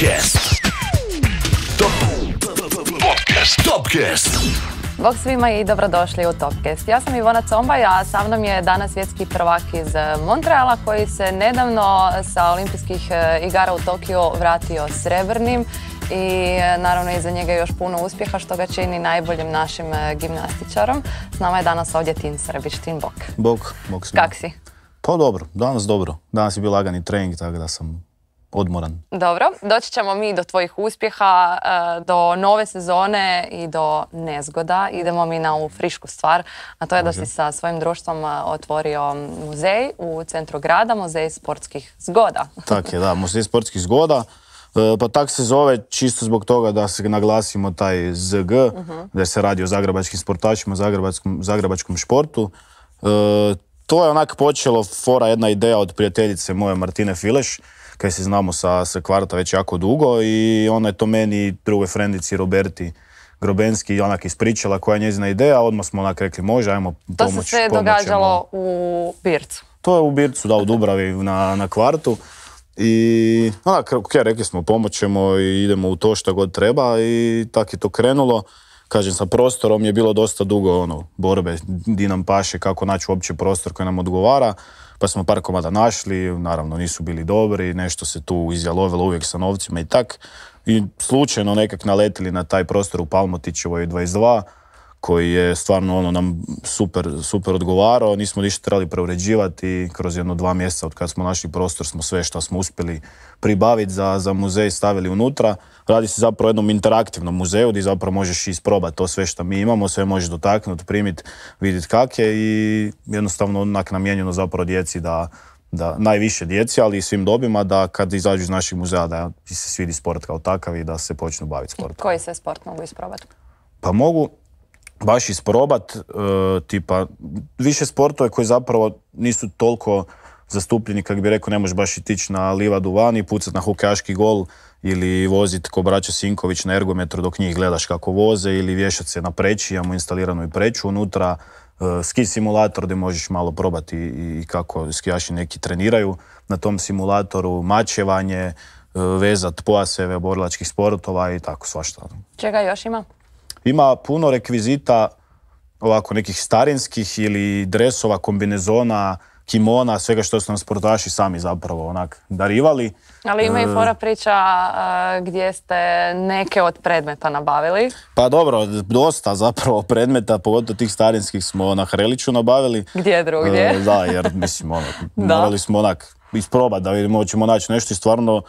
Podcast. Top, Topcast. Bog svima i dobrodošli u Topcast. Ja sam Ivona Combaj, a sa mnom je danas svjetski prvak iz eh, Montreala koji se nedavno sa olimpijskih eh, igara u Tokio vratio srebrnim i eh, naravno iza njega još puno uspjeha što ga čini najboljim našim gimnastičarom. S nama je danas ovdje Tin Srbić, Tin Bok. Bog, Bog svima. Kak si? Pa dobro, danas dobro. Danas je bio lagani trening, tako da sam odmoran. Dobro, doći ćemo mi do tvojih uspjeha, e, do nove sezone i do nezgoda. Idemo mi na ovu frišku stvar, a to je da si sa svojim društvom e, otvorio muzej u centru grada, muzej sportskih zgoda. Tak je, da, muzej sportskih zgoda. E, pa tak se zove čisto zbog toga da se naglasimo taj ZG, uh mhm. da se radi o zagrebačkim sportačima, zagrebačkom, zagrebačkom športu. to je onak počelo fora jedna ideja od prijateljice moje Martine Fileš, kaj se znamo sa, kvarta već jako dugo i ona je to meni drugoj frendici Roberti Grobenski onak ispričala koja je njezina ideja, odmah smo onak rekli može, ajmo pomoć. To se sve događalo u Bircu? To je u Bircu, da, u Dubravi na, kvartu. I onak, ok, rekli smo pomoćemo i idemo u to što god treba i tako je to krenulo. Kažem, sa prostorom je bilo dosta dugo ono, borbe, di nam paše, kako naći uopće prostor koji nam odgovara pa smo par komada našli, naravno nisu bili dobri, nešto se tu izjalovilo uvijek sa novcima i tak. I slučajno nekak naletili na taj prostor u Palmotićevoj 22, koji je stvarno ono nam super, super odgovarao, nismo ništa trebali preuređivati, kroz jedno dva mjeseca od kad smo našli prostor smo sve što smo uspjeli pribaviti za, za muzej stavili unutra. Radi se zapravo o jednom interaktivnom muzeju gdje zapravo možeš isprobati to sve što mi imamo, sve možeš dotaknuti, primiti, vidjeti kak je i jednostavno onak namijenjeno zapravo djeci da, da najviše djeci, ali i svim dobima, da kad izađu iz naših muzeja da se svidi sport kao takav i da se počnu baviti sportom. Koji se sport mogu isprobati? Pa mogu, baš isprobat, e, tipa više sportove koji zapravo nisu toliko zastupljeni, kako bi rekao, ne možeš baš itići na livadu vani, i pucat na hokejaški gol ili vozit ko braća Sinković na ergometru dok njih gledaš kako voze ili vješat se na preći, imamo instaliranu i preću unutra, e, ski simulator gdje možeš malo probati i, kako skijaši neki treniraju na tom simulatoru, mačevanje, e, vezat pojaseve borilačkih sportova i tako svašta. Ono. Čega još ima? Ima puno rekvizita ovako nekih starinskih ili dresova, kombinezona, kimona, svega što su nam sportaši sami zapravo onak darivali. Ali ima i e, fora priča gdje ste neke od predmeta nabavili. Pa dobro, dosta zapravo predmeta, pogotovo tih starinskih smo na Hreliću nabavili. Gdje drugdje? E, da, jer mislim, ono, morali smo onak isprobati da vidimo, hoćemo naći nešto i stvarno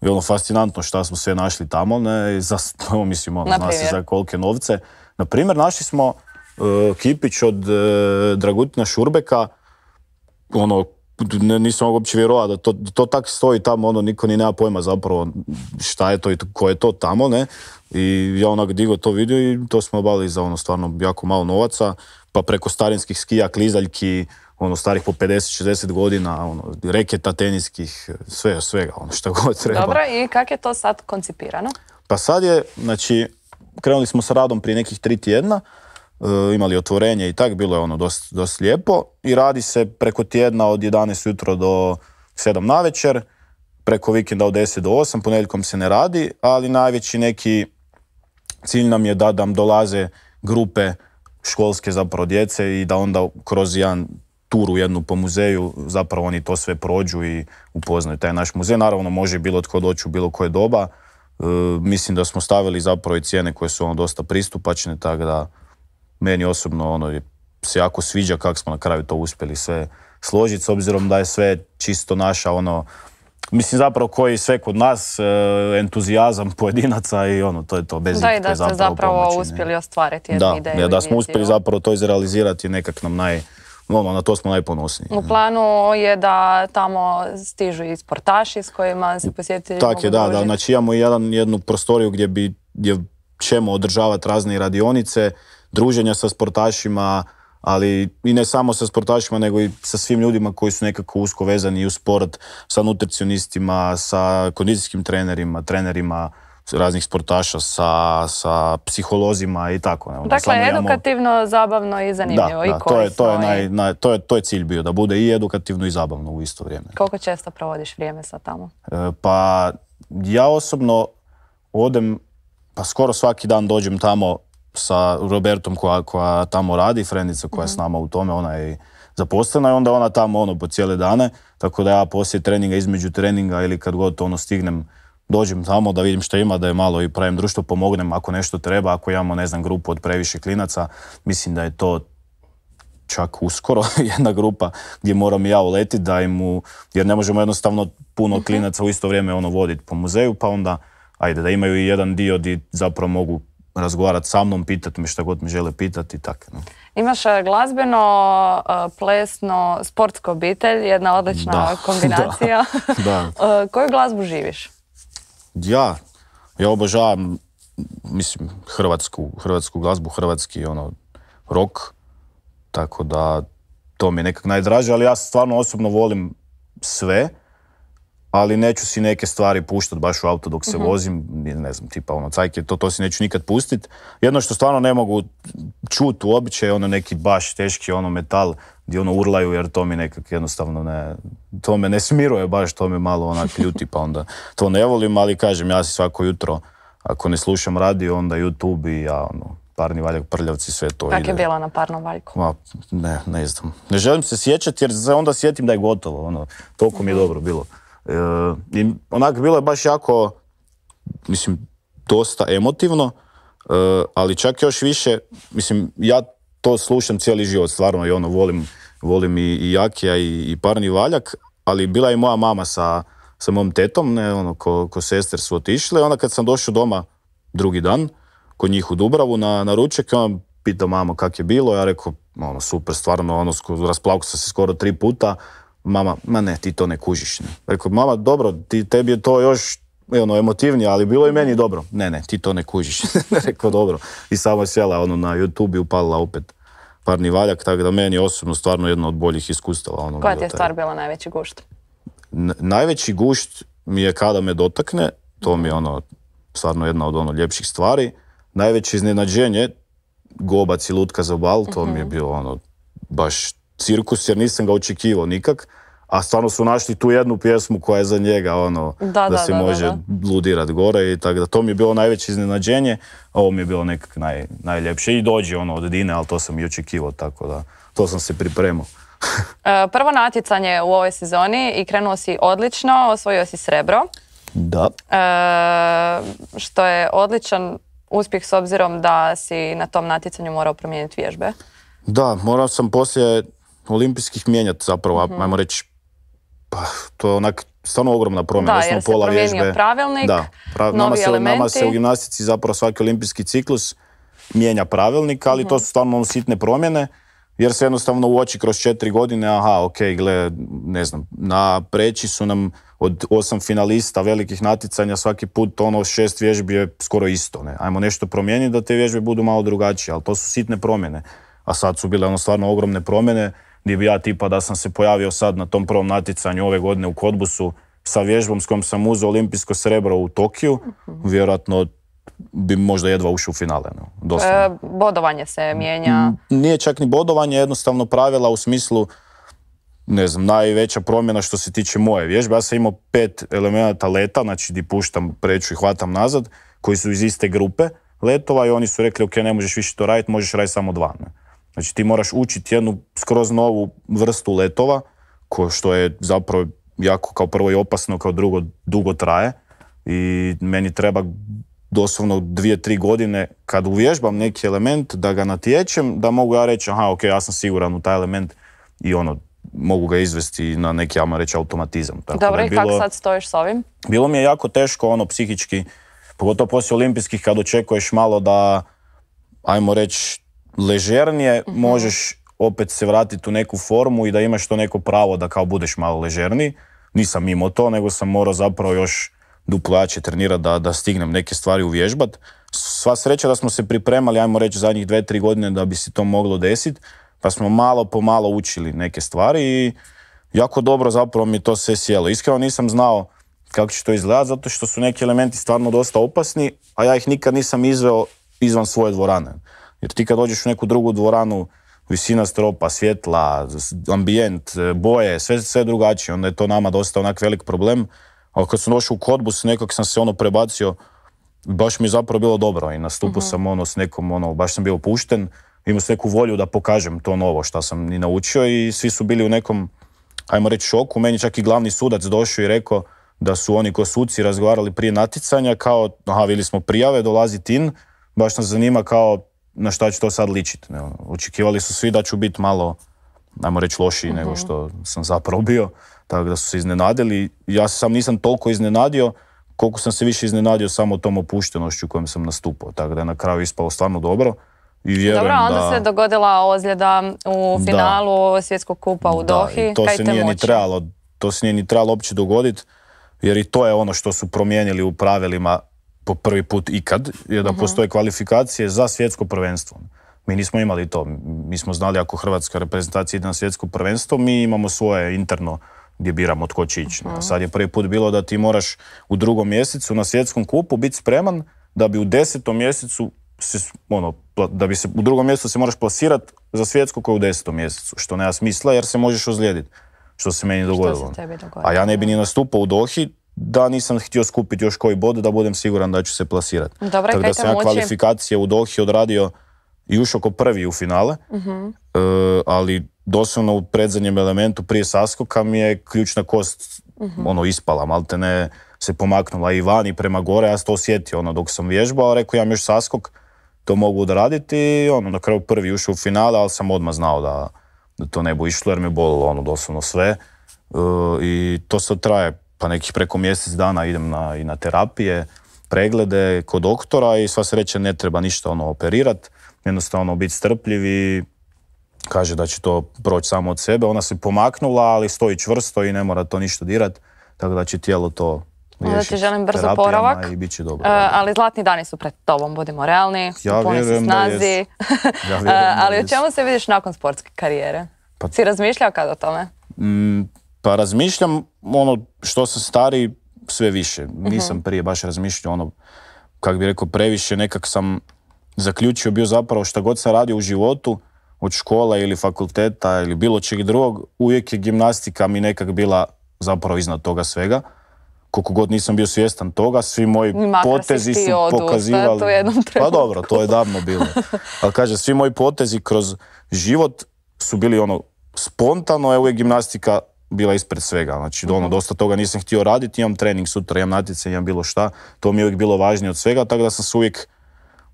je ono, fascinantno šta smo sve našli tamo, ne, za, mislim, ono, za kolike novce. Na primjer, našli smo e, kipić od e, Dragutina Šurbeka, ono, ne, nisam uopće vjerovao da to, to tak stoji tamo, ono, niko ni nema pojma zapravo šta je to i ko je to tamo, ne. I ja onak digo to video i to smo obavili za ono stvarno jako malo novaca, pa preko starinskih skija, klizaljki, ono starih po 50-60 godina, ono, reketa teniskih, sve, svega, ono što god treba. Dobro, i kak je to sad koncipirano? Pa sad je, znači, krenuli smo sa radom prije nekih tri tjedna, e, imali otvorenje i tak, bilo je ono dosta dost lijepo i radi se preko tjedna od 11 jutro do 7 na večer, preko vikenda od 10 do 8, ponedjeljkom se ne radi, ali najveći neki cilj nam je da nam dolaze grupe školske zapravo djece i da onda kroz jedan turu jednu po muzeju, zapravo oni to sve prođu i upoznaju taj naš muzej. Naravno može bilo tko doći u bilo koje doba. E, mislim da smo stavili zapravo i cijene koje su ono dosta pristupačne, tako da meni osobno ono se jako sviđa kako smo na kraju to uspjeli sve složiti, s obzirom da je sve čisto naša ono, mislim zapravo koji sve kod nas, e, entuzijazam pojedinaca i ono, to je to, bez da, i da ste zapravo, uspjeli ostvariti jednu da, ideju. Da, da smo uspjeli zapravo to izrealizirati, nekak nam naj, normalno, na to smo najponosniji. U planu je da tamo stižu i sportaši s kojima se posjetitelji Tak je, da, da, znači imamo jedan, jednu prostoriju gdje, bi, gdje ćemo održavati razne radionice, druženja sa sportašima, ali i ne samo sa sportašima, nego i sa svim ljudima koji su nekako usko vezani u sport, sa nutricionistima, sa kondicijskim trenerima, trenerima, raznih sportaša sa, sa psiholozima i tako. Ne, dakle, Samo edukativno, zabavno i zanimljivo. Da, i to, je, to, je naj, naj, to, je, cilj bio, da bude i edukativno i zabavno u isto vrijeme. Koliko često provodiš vrijeme sa tamo? E, pa ja osobno odem, pa skoro svaki dan dođem tamo sa Robertom koja, tamo radi, frendica koja je s mhm. nama u tome, ona je zaposlena i onda ona tamo ono po cijele dane, tako da ja poslije treninga, između treninga ili kad god ono stignem dođem tamo da vidim što ima, da je malo i pravim društvo, pomognem ako nešto treba, ako imamo, ne znam, grupu od previše klinaca, mislim da je to čak uskoro jedna grupa gdje moram ja uletiti da im jer ne možemo jednostavno puno mhm. klinaca u isto vrijeme ono voditi po muzeju, pa onda ajde da imaju i jedan dio di zapravo mogu razgovarati sa mnom, pitati me što god mi žele pitati i tako. No. Imaš e, glazbeno, e, plesno, sportsko obitelj, jedna odlična kombinacija. Da, da. E, koju glazbu živiš? ja, ja obožavam, mislim, hrvatsku, hrvatsku glazbu, hrvatski, ono, rock, tako da to mi je nekak najdraže, ali ja stvarno osobno volim sve, ali neću si neke stvari puštati baš u auto dok se mhm. vozim, ne znam, tipa ono, cajke, to, to si neću nikad pustit. Jedno što stvarno ne mogu, čut uopće, ono neki baš teški ono metal gdje ono urlaju jer to mi nekak jednostavno ne, to me ne smiruje baš, to me malo onak ljuti pa onda to ne volim, ali kažem ja si svako jutro ako ne slušam radio onda YouTube i ja ono parni valjak, prljavci, sve to Kak je bila na parnom valjku? ne, ne znam. Ne želim se sjećati jer onda sjetim da je gotovo, ono, toliko mi je mhm. dobro bilo. E, I onak bilo je baš jako, mislim, dosta emotivno, Eh, ali čak još više, mislim, ja to slušam cijeli život, stvarno i ono, volim, volim i, i Jakija i, i Parni Valjak, ali bila je i moja mama sa, sa mom tetom, ne, ono, ko, ko sester su otišle, onda kad sam došao doma drugi dan, kod njih u Dubravu na, na ručak, on pitao mamo kak je bilo, ja rekao, ono, super, stvarno, ono, rasplavko sam se skoro tri puta, mama, ma ne, ti to ne kužiš. Ne. Rekao, mama, dobro, ti, tebi je to još E, ono emotivnije, ali bilo je meni dobro. Ne, ne, ti to ne kužiš. Rekao dobro. I samo je sjela ono na YouTube i upalila opet parni valjak, tako da meni osobno stvarno jedno od boljih iskustava. Ono, Koja ti je stvar bila najveći gušt? najveći gušt mi je kada me dotakne, to mi je ono stvarno jedna od ono ljepših stvari. Najveće iznenađenje, gobac i lutka za bal, to mi je mhm. bilo ono baš cirkus jer nisam ga očekivao nikak a stvarno su našli tu jednu pjesmu koja je za njega ono da, da, se može ludirat gore i tako da to mi je bilo najveće iznenađenje a ovo mi je bilo nekak naj, najljepše i dođe ono od Dine ali to sam i očekivao tako da to sam se pripremao e, Prvo natjecanje u ovoj sezoni i krenuo si odlično, osvojio si srebro. Da. E, što je odličan uspjeh s obzirom da si na tom natjecanju morao promijeniti vježbe. Da, morao sam poslije olimpijskih mijenjati zapravo, mhm. ajmo reći pa, to je onak stvarno ogromna promjena. Da, jer ono se pravilnik, novi nama se, Nama se u gimnastici zapravo svaki olimpijski ciklus mijenja pravilnik, ali to mhm. su stvarno ono sitne promjene. Jer se jednostavno uoči kroz četiri godine, aha, ok, gle, ne znam, na preći su nam od osam finalista velikih natjecanja svaki put ono šest vježbi je skoro isto. Ne? Ajmo nešto promijeniti da te vježbe budu malo drugačije, ali to su sitne promjene. A sad su bile ono stvarno ogromne promjene gdje bi ja tipa da sam se pojavio sad na tom prvom natjecanju ove godine u Kodbusu sa vježbom s kojom sam uzeo olimpijsko srebro u Tokiju, mhm. vjerojatno bi možda jedva ušao u finale. No, e, bodovanje se mijenja? Nije čak ni bodovanje, jednostavno pravila u smislu ne znam, najveća promjena što se tiče moje vježbe. Ja sam imao pet elemenata leta, znači di puštam preću i hvatam nazad, koji su iz iste grupe letova i oni su rekli ok, ne možeš više to raditi, možeš raditi samo dva. Ne? Znači ti moraš učiti jednu skroz novu vrstu letova, ko, što je zapravo jako kao prvo i opasno, kao drugo dugo traje i meni treba doslovno dvije, tri godine kad uvježbam neki element da ga natječem, da mogu ja reći aha, ok, ja sam siguran u taj element i ono, mogu ga izvesti na neki, ja reći, automatizam. Tako Dobro, i kako sad stojiš s ovim? Bilo mi je jako teško, ono, psihički, pogotovo poslije olimpijskih, kad očekuješ malo da, ajmo reći, ležernije, mhm. možeš opet se vratiti u neku formu i da imaš to neko pravo da kao budeš malo ležerniji. Nisam imao to, nego sam morao zapravo još duplo jače trenirati da, da stignem neke stvari uvježbat. Sva sreća da smo se pripremali, ajmo reći, zadnjih dve, tri godine da bi se to moglo desiti, pa smo malo po malo učili neke stvari i jako dobro zapravo mi to sve sjelo. Iskreno nisam znao kako će to izgledati, zato što su neki elementi stvarno dosta opasni, a ja ih nikad nisam izveo izvan svoje dvorane. Jer ti kad dođeš u neku drugu dvoranu, visina stropa, svjetla, ambijent, e, boje, sve, sve drugačije. Onda je to nama dosta onak velik problem. Ali kad sam došao u Kodbus, nekak sam se ono prebacio, baš mi je zapravo bilo dobro i nastupu mhm. sam ono s nekom, ono, baš sam bio pušten, imao sam neku volju da pokažem to novo što sam i naučio i svi su bili u nekom, ajmo reći, šoku. Meni čak i glavni sudac došao i rekao da su oni ko suci razgovarali prije naticanja kao, aha, bili smo prijave, dolazi tin, baš nas zanima kao na šta će to sad ličiti. Ne? Ono. Očekivali su svi da ću biti malo, ajmo reći, lošiji nego mhm. što sam zapravo bio. Tako da su se iznenadili. Ja sam nisam toliko iznenadio koliko sam se više iznenadio samo tom opuštenošću kojem sam nastupao. Tako da je na kraju ispalo stvarno dobro. I vjerujem Dobro, onda se dogodila ozljeda u finalu svjetskog kupa u Dohi. to se nije ni trebalo, to se nije ni trebalo uopće dogoditi, jer i to je ono što su promijenili u pravilima po prvi put ikad je da mhm. postoje kvalifikacije za svjetsko prvenstvo. Mi nismo imali to. Mi smo znali ako hrvatska reprezentacija ide na svjetsko prvenstvo, mi imamo svoje interno gdje biramo tko će ići. Mhm. Sad je prvi put bilo da ti moraš u drugom mjesecu na svjetskom kupu biti spreman da bi u desetom mjesecu ono, da bi se u drugom mjesecu se moraš plasirati za svjetsko koje u desetom mjesecu, što nema smisla jer se možeš ozlijediti. Što se meni dogodilo. A ja ne bi ni nastupao u Dohi da nisam htio skupiti još koji bod da budem siguran da ću se plasirati. Tako da sam ja kvalifikacije u Dohi odradio i ušao ko prvi u finale, mhm. e, ali doslovno u predzadnjem elementu prije saskoka mi je ključna kost mhm. ono ispala, maltene, ne se pomaknula i van i prema gore, ja sam to osjetio ono dok sam vježbao, rekao imam još saskok, to mogu odraditi ono na kraju prvi ušao u finale, ali sam odmah znao da, to ne bo išlo jer me bolilo ono doslovno sve e, i to se traje pa nekih preko mjesec dana idem na, i na terapije, preglede kod doktora i sva sreća ne treba ništa ono operirat, jednostavno biti strpljivi, kaže da će to proći samo od sebe. Ona se pomaknula, ali stoji čvrsto i ne mora to ništa dirat, tako da će tijelo to Onda ti želim brzo poravak. I bit će e, dobro. ali zlatni dani su pred tobom, budimo realni. Ja se snazi. E, ali o čemu se vidiš nakon sportske karijere? Pa si razmišljao kad o tome? Mm, pa razmišljam ono što sam stari sve više. Mhm. Nisam prije baš razmišljao ono, kak bi rekao, previše nekak sam zaključio bio zapravo šta god sam radio u životu, od škola ili fakulteta ili bilo čeg drugog, uvijek je gimnastika mi nekak bila zapravo iznad toga svega. Koliko god nisam bio svjestan toga, svi moji potezi su pokazivali... To jednom pa dobro, to je davno bilo. Ali kaže, svi moji potezi kroz život su bili ono spontano, je uvijek gimnastika bila ispred svega. Znači, ono, mhm. dosta toga nisam htio raditi, imam trening sutra, imam natjecanje, imam bilo šta. To mi je uvijek bilo važnije od svega, tako da sam se uvijek,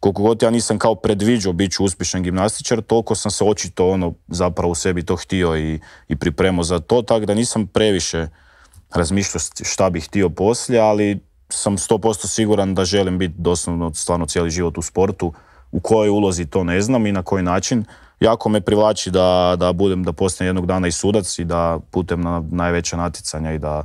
koliko god ja nisam kao predviđao bit ću uspješan gimnastičar, toliko sam se očito ono zapravo u sebi to htio i, i pripremao za to, tako da nisam previše razmišljao šta bih htio poslije, ali sam 100% siguran da želim biti doslovno stvarno cijeli život u sportu. U kojoj ulozi to ne znam i na koji način, jako me privlači da, da budem, da postanem jednog dana i sudac i da putem na najveća naticanja i da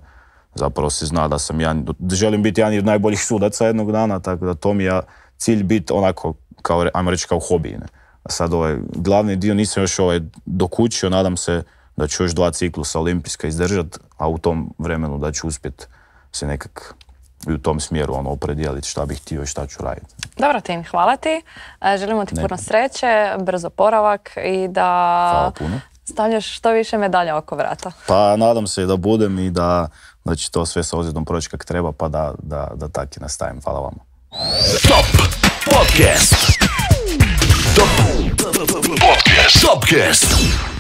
zapravo se zna da sam jedan, želim biti jedan od najboljih sudaca jednog dana, tako da to mi je cilj biti onako, kao, ajmo reći kao hobi. Ne? A sad ovaj glavni dio nisam još ovaj dokučio, nadam se da ću još dva ciklusa olimpijska izdržat, a u tom vremenu da ću uspjet se nekak i u tom smjeru ono, opredijeliti šta bih htio i šta ću raditi. Dobro Tim, hvala ti. E, želimo ti puno sreće, brzo poravak i da hvala stavljaš što više medalja oko vrata. Pa nadam se da budem i da, da će to sve sa ozljedom proći kak treba pa da, da, da nastavim. Hvala vam. Top Podcast. Podcast.